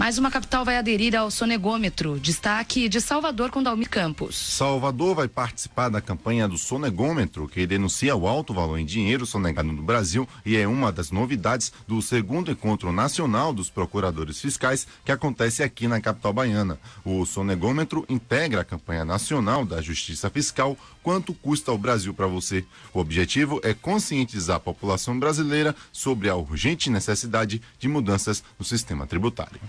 Mais uma capital vai aderir ao sonegômetro. Destaque de Salvador com Dalmi Campos. Salvador vai participar da campanha do sonegômetro, que denuncia o alto valor em dinheiro sonegado no Brasil e é uma das novidades do segundo encontro nacional dos procuradores fiscais que acontece aqui na capital baiana. O sonegômetro integra a campanha nacional da Justiça Fiscal Quanto Custa o Brasil para Você. O objetivo é conscientizar a população brasileira sobre a urgente necessidade de mudanças no sistema tributário.